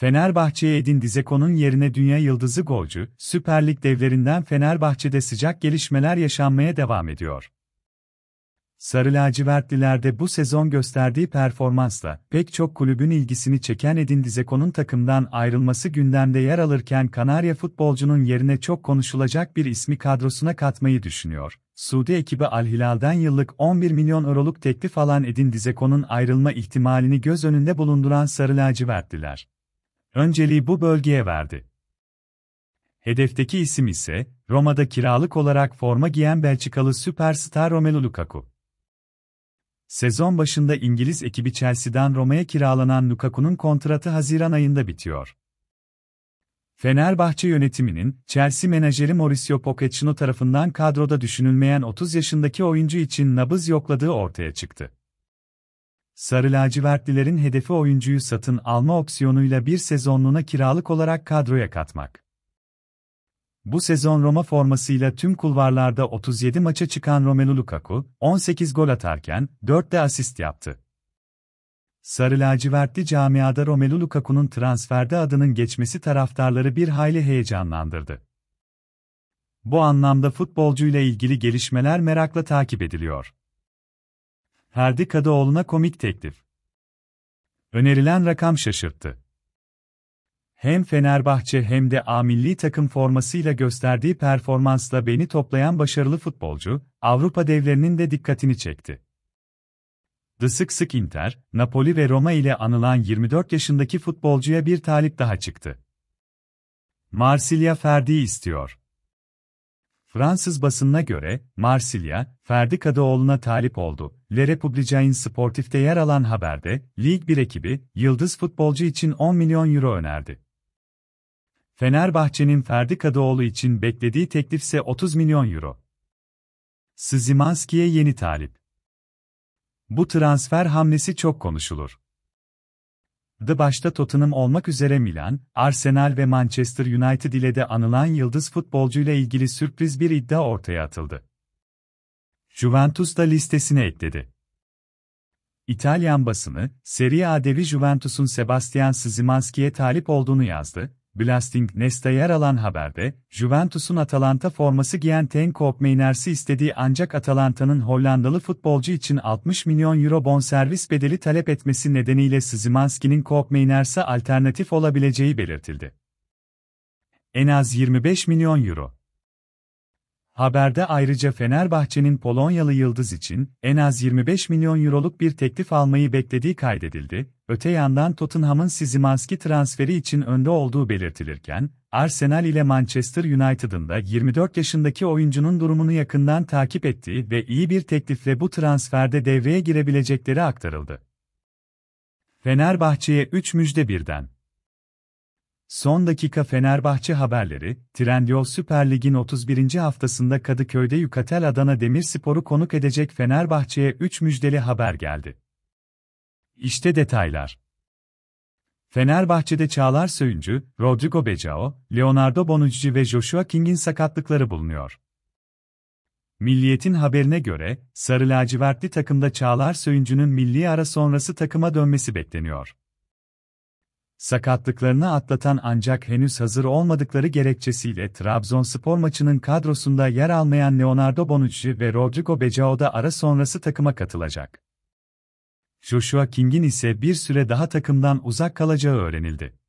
Fenerbahçe'ye Edin Dizeko'nun yerine dünya yıldızı golcü, Süper Lig devlerinden Fenerbahçe'de sıcak gelişmeler yaşanmaya devam ediyor. Sarı lacivertlilerde bu sezon gösterdiği performansla pek çok kulübün ilgisini çeken Edin Dizeko'nun takımdan ayrılması gündemde yer alırken Kanarya futbolcunun yerine çok konuşulacak bir ismi kadrosuna katmayı düşünüyor. Suudi ekibi Al Hilal'den yıllık 11 milyon euroluk teklif alan Edin Dizeko'nun ayrılma ihtimalini göz önünde bulunduran Sarı lacivertliler önceliği bu bölgeye verdi. Hedefteki isim ise, Roma'da kiralık olarak forma giyen Belçikalı süperstar Romelu Lukaku. Sezon başında İngiliz ekibi Chelsea'den Roma'ya kiralanan Lukaku'nun kontratı Haziran ayında bitiyor. Fenerbahçe yönetiminin, Chelsea menajeri Mauricio Pochettino tarafından kadroda düşünülmeyen 30 yaşındaki oyuncu için nabız yokladığı ortaya çıktı. Sarı lacivertlilerin hedefi oyuncuyu satın alma opsiyonuyla bir sezonluğuna kiralık olarak kadroya katmak. Bu sezon Roma formasıyla tüm kulvarlarda 37 maça çıkan Romelu Lukaku, 18 gol atarken 4 de asist yaptı. Sarı lacivertli camiada Romelu Lukaku'nun transferde adının geçmesi taraftarları bir hayli heyecanlandırdı. Bu anlamda futbolcuyla ilgili gelişmeler merakla takip ediliyor. Ferdi Kadıoğlu'na komik teklif. Önerilen rakam şaşırttı. Hem Fenerbahçe hem de A milli takım formasıyla gösterdiği performansla beni toplayan başarılı futbolcu, Avrupa devlerinin de dikkatini çekti. The sık sık Inter, Napoli ve Roma ile anılan 24 yaşındaki futbolcuya bir talip daha çıktı. Marsilya Ferdi istiyor. Fransız basınına göre, Marsilya, Ferdi Kadıoğlu'na talip oldu Le Republicain Sportif'te yer alan haberde, Lig 1 ekibi, yıldız futbolcu için 10 milyon euro önerdi. Fenerbahçe'nin Ferdi Kadıoğlu için beklediği teklif ise 30 milyon euro. Szymanski'ye yeni talip. Bu transfer hamlesi çok konuşulur. The başta Tottenham olmak üzere Milan, Arsenal ve Manchester United ile de anılan yıldız futbolcuyla ilgili sürpriz bir iddia ortaya atıldı. Juventus da listesine ekledi. İtalyan basını, Serie A devi Juventus'un Sebastian Szymanski'ye talip olduğunu yazdı. Blasting Nest'e yer alan haberde, Juventus'un Atalanta forması giyen Ten Koopmeiners'i istediği ancak Atalanta'nın Hollandalı futbolcu için 60 milyon euro bonservis bedeli talep etmesi nedeniyle Szymanski'nin Koopmeiners'e alternatif olabileceği belirtildi. En az 25 milyon euro. Haberde ayrıca Fenerbahçe'nin Polonyalı yıldız için en az 25 milyon euroluk bir teklif almayı beklediği kaydedildi. Öte yandan Tottenham'ın Sizimanski transferi için önde olduğu belirtilirken, Arsenal ile Manchester United'ın da 24 yaşındaki oyuncunun durumunu yakından takip ettiği ve iyi bir teklifle bu transferde devreye girebilecekleri aktarıldı. Fenerbahçe'ye 3 müjde birden Son dakika Fenerbahçe haberleri, Trendyol Süper Lig'in 31. haftasında Kadıköy'de Yukatel Adana Demirspor'u konuk edecek Fenerbahçe'ye 3 müjdeli haber geldi. İşte detaylar. Fenerbahçe'de Çağlar Söyüncü, Rodrigo Becao, Leonardo Bonucci ve Joshua King'in sakatlıkları bulunuyor. Milliyet'in haberine göre, Sarı Lacivertli takımda Çağlar Söyüncü'nün milli ara sonrası takıma dönmesi bekleniyor sakatlıklarını atlatan ancak henüz hazır olmadıkları gerekçesiyle Trabzonspor maçının kadrosunda yer almayan Leonardo Bonucci ve Rodrigo Becao da ara sonrası takıma katılacak. Joshua King'in ise bir süre daha takımdan uzak kalacağı öğrenildi.